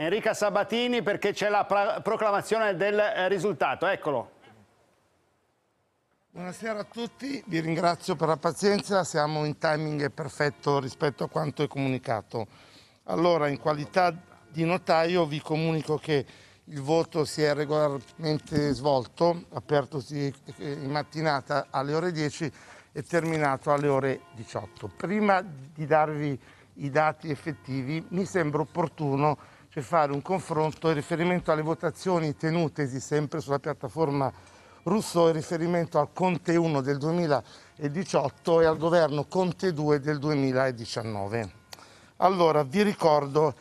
Enrica Sabatini perché c'è la proclamazione del eh, risultato. Eccolo. Buonasera a tutti, vi ringrazio per la pazienza, siamo in timing perfetto rispetto a quanto è comunicato. Allora, in qualità di notaio vi comunico che il voto si è regolarmente svolto, apertosi eh, eh, in mattinata alle ore 10 e terminato alle ore 18. Prima di darvi i dati effettivi, mi sembra opportuno per fare un confronto in riferimento alle votazioni tenutesi sempre sulla piattaforma russo in riferimento al Conte 1 del 2018 e al governo Conte 2 del 2019. Allora, vi ricordo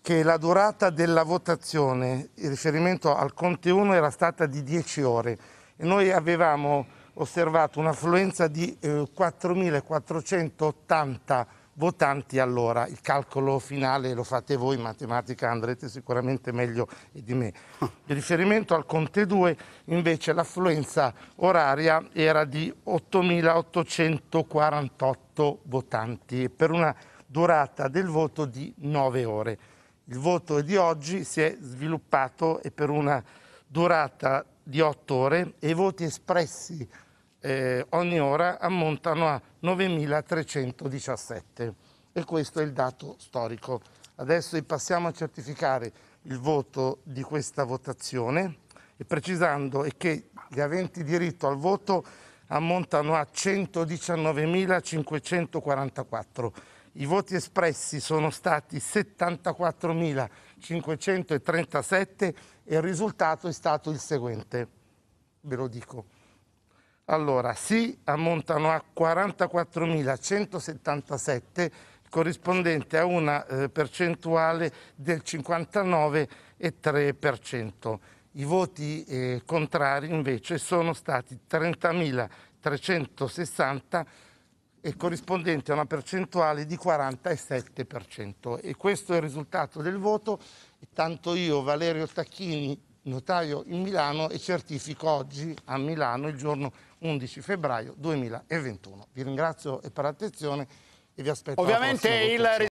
che la durata della votazione in riferimento al Conte 1 era stata di 10 ore e noi avevamo osservato un'affluenza di eh, 4.480 votanti allora. Il calcolo finale lo fate voi, in matematica andrete sicuramente meglio di me. Ah. Il riferimento al Conte 2 invece l'affluenza oraria era di 8.848 votanti per una durata del voto di 9 ore. Il voto di oggi si è sviluppato e per una durata di 8 ore e i voti espressi eh, ogni ora ammontano a 9.317 e questo è il dato storico. Adesso passiamo a certificare il voto di questa votazione e precisando che gli aventi diritto al voto ammontano a 119.544. I voti espressi sono stati 74.537 e il risultato è stato il seguente. Ve lo dico. Allora, sì, ammontano a 44.177, corrispondente a una eh, percentuale del 59,3%. I voti eh, contrari invece sono stati 30.360 e corrispondente a una percentuale di 47%. E questo è il risultato del voto. Tanto io, Valerio Tacchini, notaio in Milano e certifico oggi a Milano il giorno 11 febbraio 2021. Vi ringrazio per l'attenzione e vi aspetto. Ovviamente il